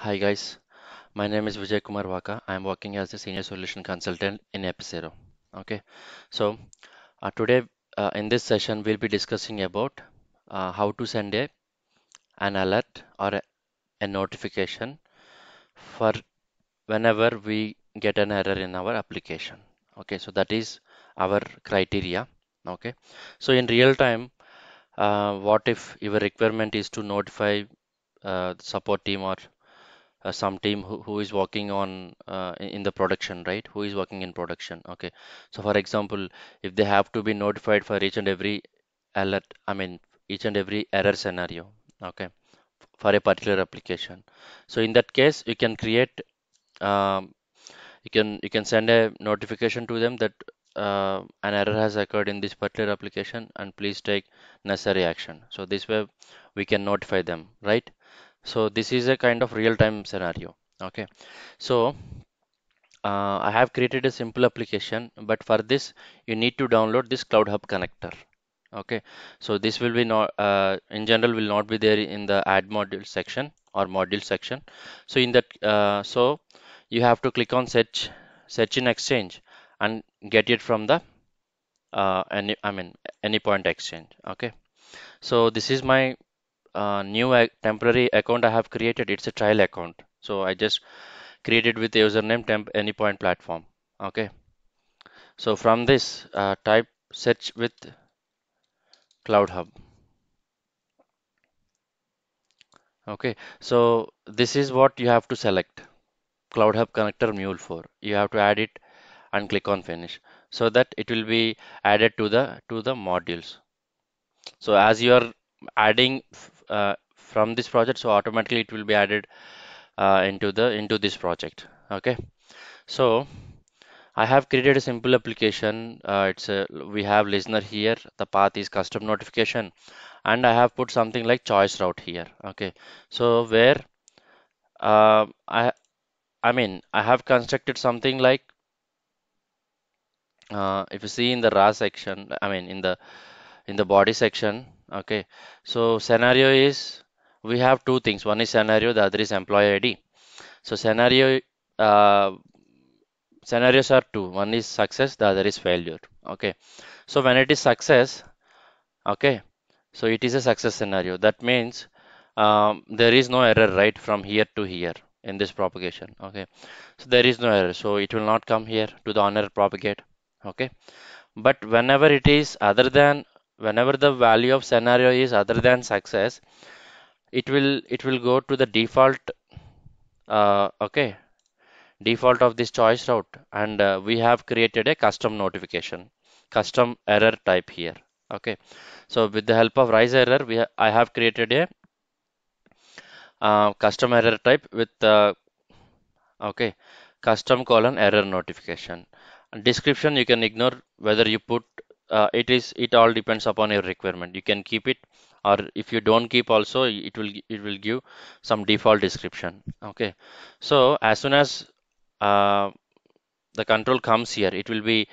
Hi guys, my name is Vijay Kumar Waka. I am working as a senior solution consultant in Epicero. Okay, so uh, today uh, in this session we'll be discussing about uh, how to send a an alert or a, a, notification for whenever we get an error in our application. Okay, so that is our criteria. Okay, so in real time, uh, what if your requirement is to notify uh, support team or uh, some team who, who is working on uh, in the production right who is working in production okay so for example if they have to be notified for each and every alert i mean each and every error scenario okay for a particular application so in that case you can create um, you can you can send a notification to them that uh, an error has occurred in this particular application and please take necessary action so this way we can notify them right so this is a kind of real-time scenario okay so uh, I have created a simple application but for this you need to download this cloud hub connector okay so this will be not uh, in general will not be there in the add module section or module section so in that uh, so you have to click on search search in exchange and get it from the uh, any I mean any point exchange okay so this is my uh, new temporary account I have created. It's a trial account. So I just created with username temp anypoint platform. Okay. So from this uh, type search with Cloud Hub. Okay. So this is what you have to select. Cloud Hub connector mule 4. You have to add it and click on finish so that it will be added to the to the modules so as you are adding uh, from this project so automatically it will be added uh, into the into this project okay so I have created a simple application uh, it's a, we have listener here the path is custom notification and I have put something like choice route here okay so where uh, I I mean I have constructed something like uh, if you see in the raw section I mean in the in the body section okay so scenario is we have two things one is scenario the other is employee id so scenario uh, scenarios are two one is success the other is failure okay so when it is success okay so it is a success scenario that means um, there is no error right from here to here in this propagation okay so there is no error so it will not come here to the honor propagate okay but whenever it is other than whenever the value of scenario is other than success it will it will go to the default uh, okay default of this choice route and uh, we have created a custom notification custom error type here okay so with the help of rise error we ha I have created a uh, custom error type with uh, okay custom colon error notification and description you can ignore whether you put uh, it is it all depends upon your requirement you can keep it or if you don't keep also it will it will give some default description okay so as soon as uh, the control comes here it will be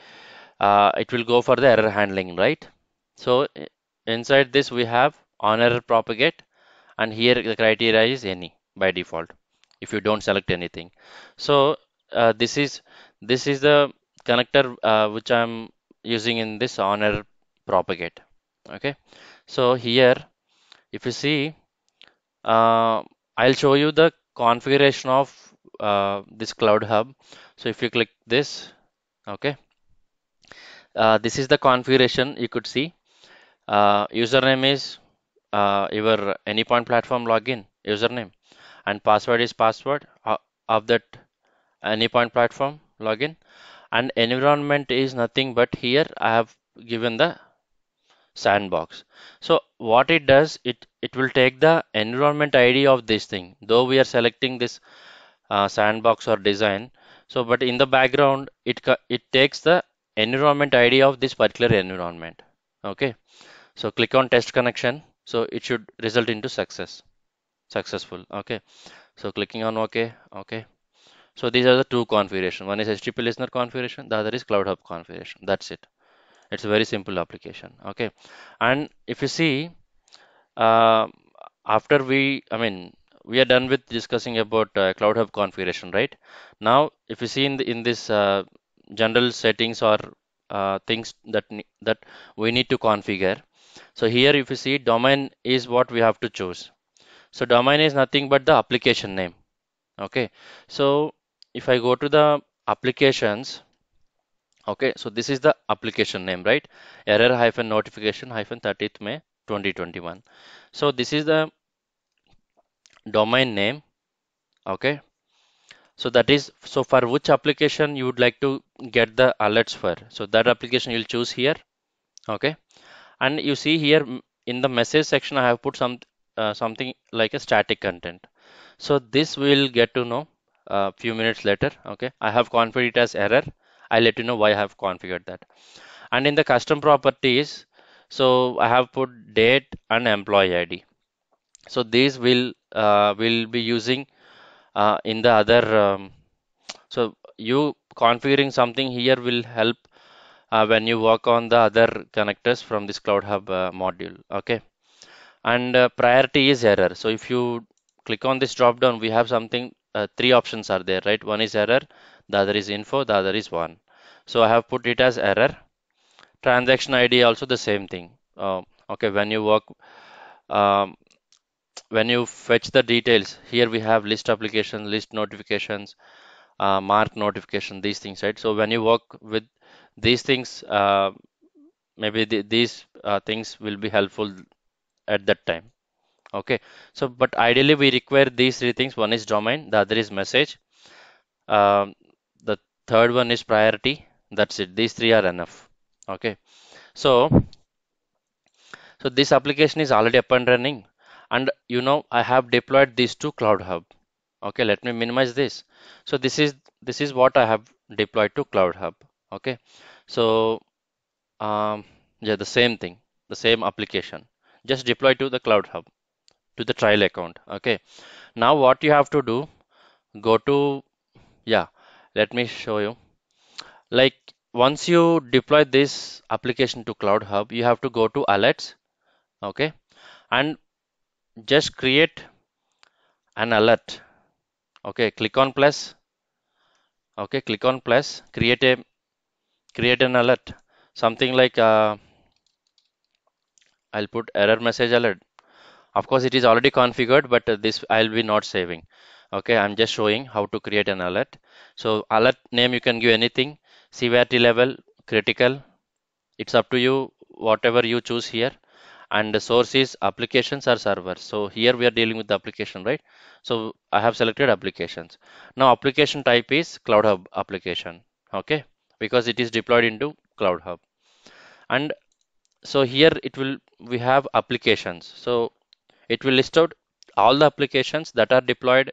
uh, it will go for the error handling right so inside this we have on error propagate and here the criteria is any by default if you don't select anything so uh, this is this is the connector uh, which I'm using in this honor propagate okay so here if you see uh, I'll show you the configuration of uh, this cloud hub so if you click this okay uh, this is the configuration you could see uh, username is uh, your anypoint platform login username and password is password uh, of that anypoint platform login and environment is nothing but here I have given the sandbox so what it does it it will take the environment ID of this thing though we are selecting this uh, sandbox or design so but in the background it it takes the environment ID of this particular environment okay so click on test connection so it should result into success successful okay so clicking on ok okay so these are the two configuration. One is HTTP listener configuration, the other is Cloud Hub configuration. That's it. It's a very simple application. Okay. And if you see, uh, after we, I mean, we are done with discussing about uh, Cloud Hub configuration, right? Now, if you see in the, in this uh, general settings or uh, things that that we need to configure. So here, if you see, domain is what we have to choose. So domain is nothing but the application name. Okay. So if I go to the applications okay so this is the application name right error hyphen notification hyphen 30th May 2021 so this is the domain name okay so that is so for which application you would like to get the alerts for so that application you'll choose here okay and you see here in the message section I have put some uh, something like a static content so this will get to know a few minutes later okay i have configured it as error i let you know why i have configured that and in the custom properties so i have put date and employee id so these will uh, will be using uh, in the other um, so you configuring something here will help uh, when you work on the other connectors from this cloud hub uh, module okay and uh, priority is error so if you click on this drop down we have something uh, three options are there, right? One is error, the other is info, the other is one. So I have put it as error. Transaction ID also the same thing. Uh, okay, when you work, um, when you fetch the details, here we have list applications, list notifications, uh, mark notification, these things, right? So when you work with these things, uh, maybe these uh, things will be helpful at that time okay so but ideally we require these three things one is domain the other is message um, the third one is priority that's it these three are enough okay so so this application is already up and running and you know I have deployed these to cloud hub okay let me minimize this so this is this is what I have deployed to cloud hub okay so um, yeah the same thing the same application just deploy to the cloud hub to the trial account okay now what you have to do go to yeah let me show you like once you deploy this application to cloud hub you have to go to alerts okay and just create an alert okay click on plus okay click on plus create a create an alert something like uh, I'll put error message alert of course it is already configured but this i'll be not saving okay i'm just showing how to create an alert so alert name you can give anything severity level critical it's up to you whatever you choose here and the source is applications or servers so here we are dealing with the application right so i have selected applications now application type is cloud hub application okay because it is deployed into cloud hub and so here it will we have applications so it will list out all the applications that are deployed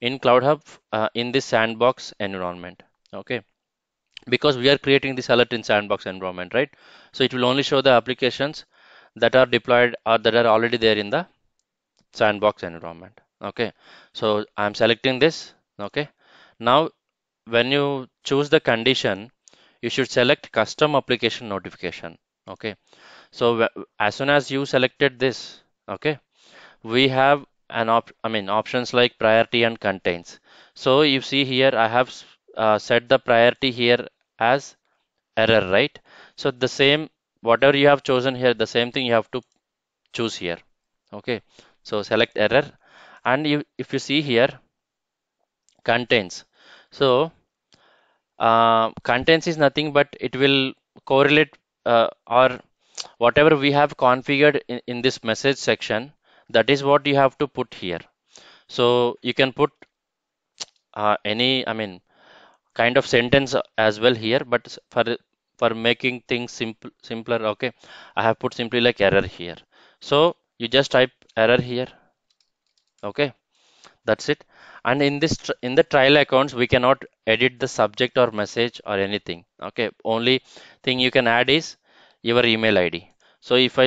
in Cloud Hub uh, in this sandbox environment. Okay, because we are creating this alert in sandbox environment, right? So it will only show the applications that are deployed or that are already there in the sandbox environment. Okay, so I'm selecting this. Okay, now when you choose the condition, you should select custom application notification. Okay, so as soon as you selected this, okay we have an op I mean options like priority and contains so you see here I have uh, set the priority here as error right so the same whatever you have chosen here the same thing you have to choose here okay so select error and you, if you see here contains so uh, contains is nothing but it will correlate uh, or whatever we have configured in, in this message section that is what you have to put here so you can put uh, any I mean kind of sentence as well here but for for making things simple simpler okay I have put simply like error here so you just type error here okay that's it and in this in the trial accounts we cannot edit the subject or message or anything okay only thing you can add is your email id so if i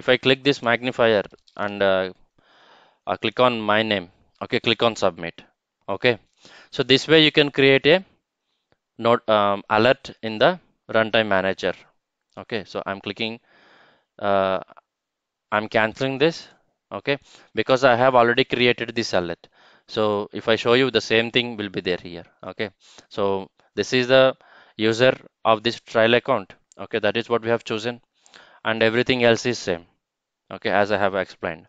if i click this magnifier and uh, I click on my name okay click on submit okay so this way you can create a note um, alert in the runtime manager okay so i'm clicking uh, i'm canceling this okay because i have already created this alert so if i show you the same thing will be there here okay so this is the user of this trial account okay that is what we have chosen and everything else is same okay as I have explained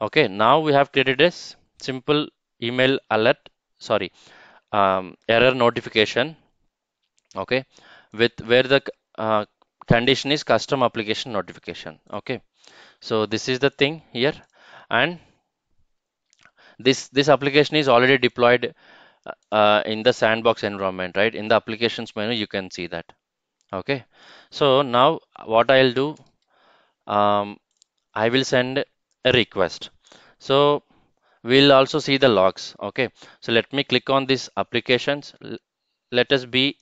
okay now we have created a simple email alert sorry um, error notification okay with where the uh, condition is custom application notification okay so this is the thing here and this this application is already deployed uh, in the sandbox environment right in the applications menu you can see that okay so now what I'll do um, I will send a request so we'll also see the logs okay so let me click on this applications let us be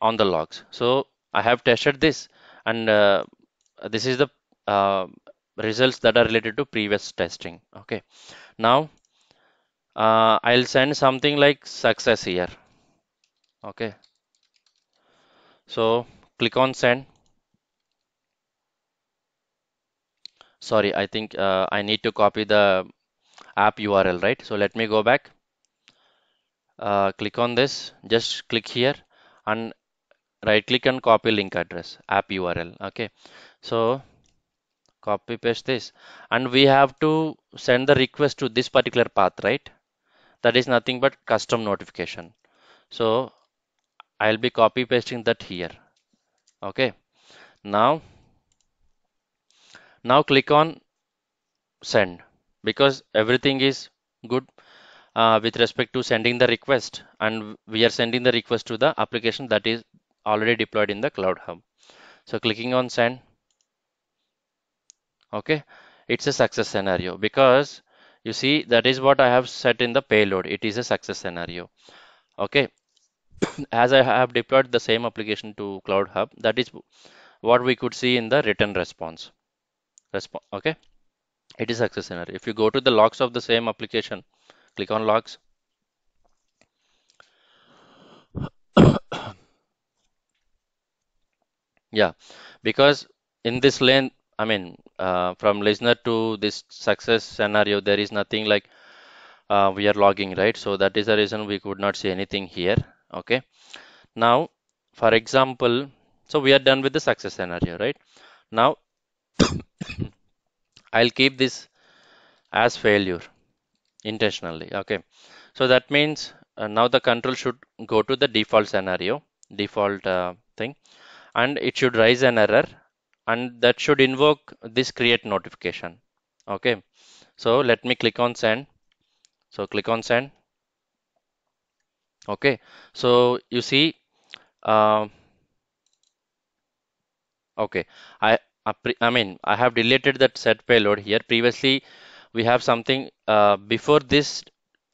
on the logs so I have tested this and uh, this is the uh, results that are related to previous testing okay now uh, I'll send something like success here okay so click on send sorry I think uh, I need to copy the app URL right so let me go back uh, click on this just click here and right click and copy link address app URL okay so copy paste this and we have to send the request to this particular path right that is nothing but custom notification so I'll be copy pasting that here okay now now click on send because everything is good uh, with respect to sending the request and we are sending the request to the application that is already deployed in the cloud hub so clicking on send okay it's a success scenario because you see that is what I have set in the payload it is a success scenario okay as I have deployed the same application to Cloud Hub, that is what we could see in the return response. okay, it is success scenario. If you go to the logs of the same application, click on logs. yeah, because in this lane, I mean, uh, from listener to this success scenario, there is nothing like uh, we are logging, right? So that is the reason we could not see anything here okay now for example so we are done with the success scenario right now I'll keep this as failure intentionally okay so that means uh, now the control should go to the default scenario default uh, thing and it should raise an error and that should invoke this create notification okay so let me click on send so click on send okay so you see uh, okay I I, mean I have deleted that set payload here previously we have something uh, before this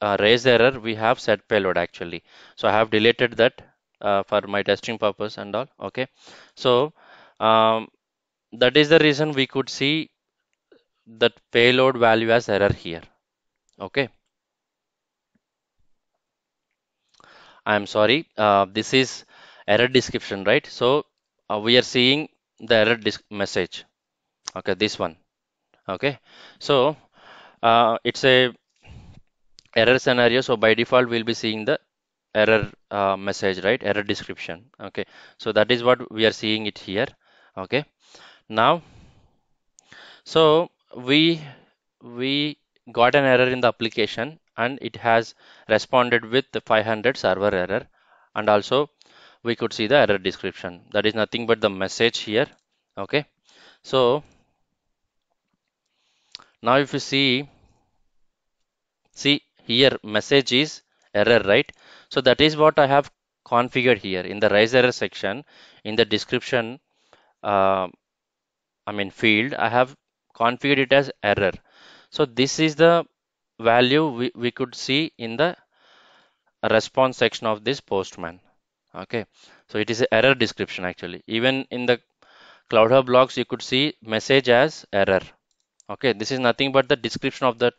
uh, raise error we have set payload actually so I have deleted that uh, for my testing purpose and all okay so um, that is the reason we could see that payload value as error here okay i'm sorry uh, this is error description right so uh, we are seeing the error message okay this one okay so uh, it's a error scenario so by default we'll be seeing the error uh, message right error description okay so that is what we are seeing it here okay now so we we got an error in the application and it has responded with the 500 server error and also we could see the error description that is nothing but the message here okay so now if you see see here message is error right so that is what i have configured here in the rise error section in the description uh, i mean field i have configured it as error so this is the value we, we could see in the response section of this postman okay so it is an error description actually even in the cloud hub logs you could see message as error okay this is nothing but the description of that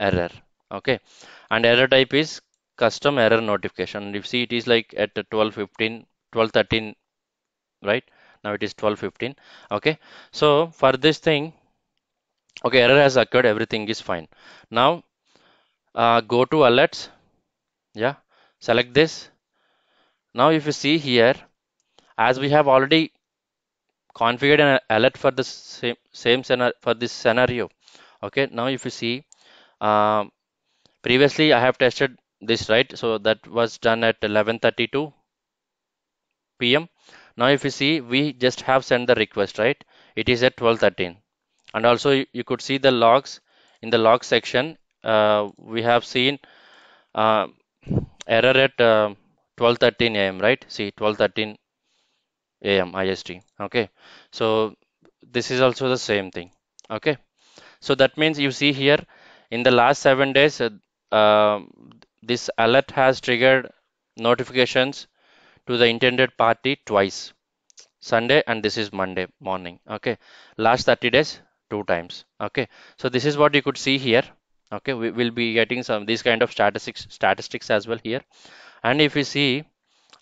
error okay and error type is custom error notification you see it is like at 12 15 12 13 right now it is 12 15 okay so for this thing okay error has occurred everything is fine now uh, go to alerts yeah select this now if you see here as we have already configured an alert for the same, same scenario for this scenario okay now if you see um, previously I have tested this right so that was done at 11:32 p.m. now if you see we just have sent the request right it is at 12:13 and also you, could see the logs in the log section uh, we have seen uh, error at 12:13 um, a.m. right see 12:13 a.m. IST okay so this is also the same thing okay so that means you see here in the last seven days uh, um, this alert has triggered notifications to the intended party twice sunday and this is monday morning okay last 30 days two times okay so this is what you could see here okay we will be getting some these kind of statistics statistics as well here and if you see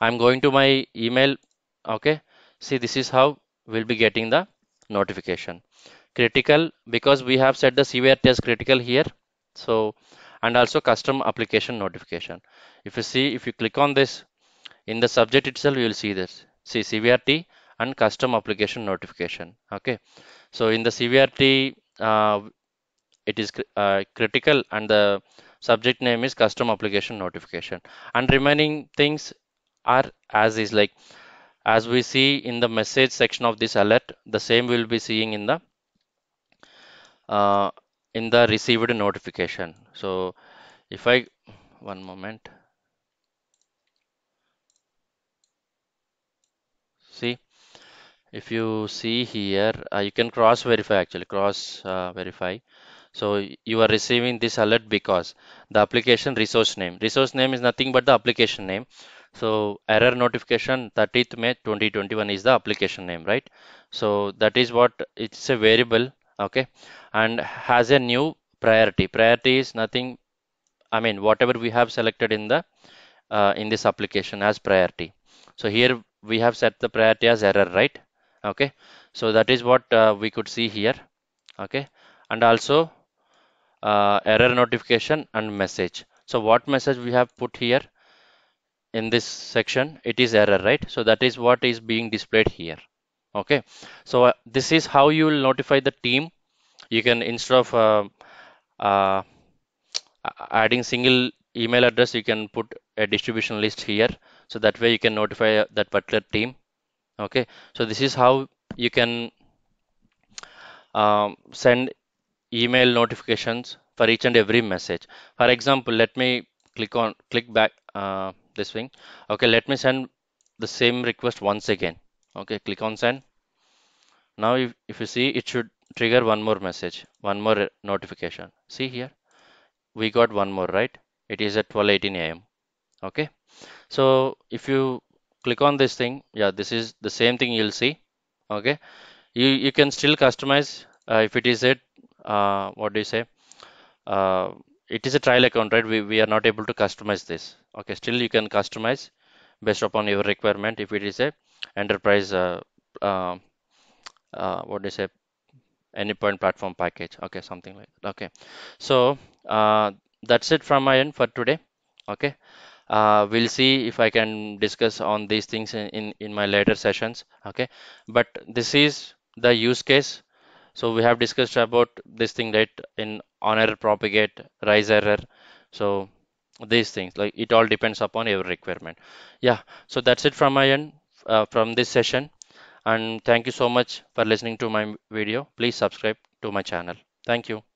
i'm going to my email okay see this is how we'll be getting the notification critical because we have set the severe test critical here so and also custom application notification if you see if you click on this in the subject itself you will see this see severity and custom application notification okay so in the CVRT uh, it is uh, critical and the subject name is custom application notification and remaining things are as is like as we see in the message section of this alert the same will be seeing in the uh, in the received notification so if I one moment if you see here uh, you can cross verify actually cross uh, verify so you are receiving this alert because the application resource name resource name is nothing but the application name so error notification 30th May 2021 is the application name right so that is what it's a variable okay and has a new priority priority is nothing I mean whatever we have selected in the uh, in this application as priority so here we have set the priority as error right okay so that is what uh, we could see here okay and also uh, error notification and message so what message we have put here in this section it is error right so that is what is being displayed here okay so uh, this is how you will notify the team you can instead of uh, uh adding single email address you can put a distribution list here so that way you can notify uh, that particular team okay so this is how you can um, send email notifications for each and every message for example let me click on click back uh, this thing okay let me send the same request once again okay click on send now if, if you see it should trigger one more message one more notification see here we got one more right it is at 12:18 a.m okay so if you click on this thing yeah this is the same thing you'll see okay you you can still customize uh, if it is a uh, what do you say uh, it is a trial account right we, we are not able to customize this okay still you can customize based upon your requirement if it is a enterprise uh, uh, uh, what do you say endpoint platform package okay something like that okay so that's it from my end for today okay uh, we'll see if i can discuss on these things in, in in my later sessions okay but this is the use case so we have discussed about this thing right in on error propagate rise error so these things like it all depends upon your requirement yeah so that's it from my end uh, from this session and thank you so much for listening to my video please subscribe to my channel thank you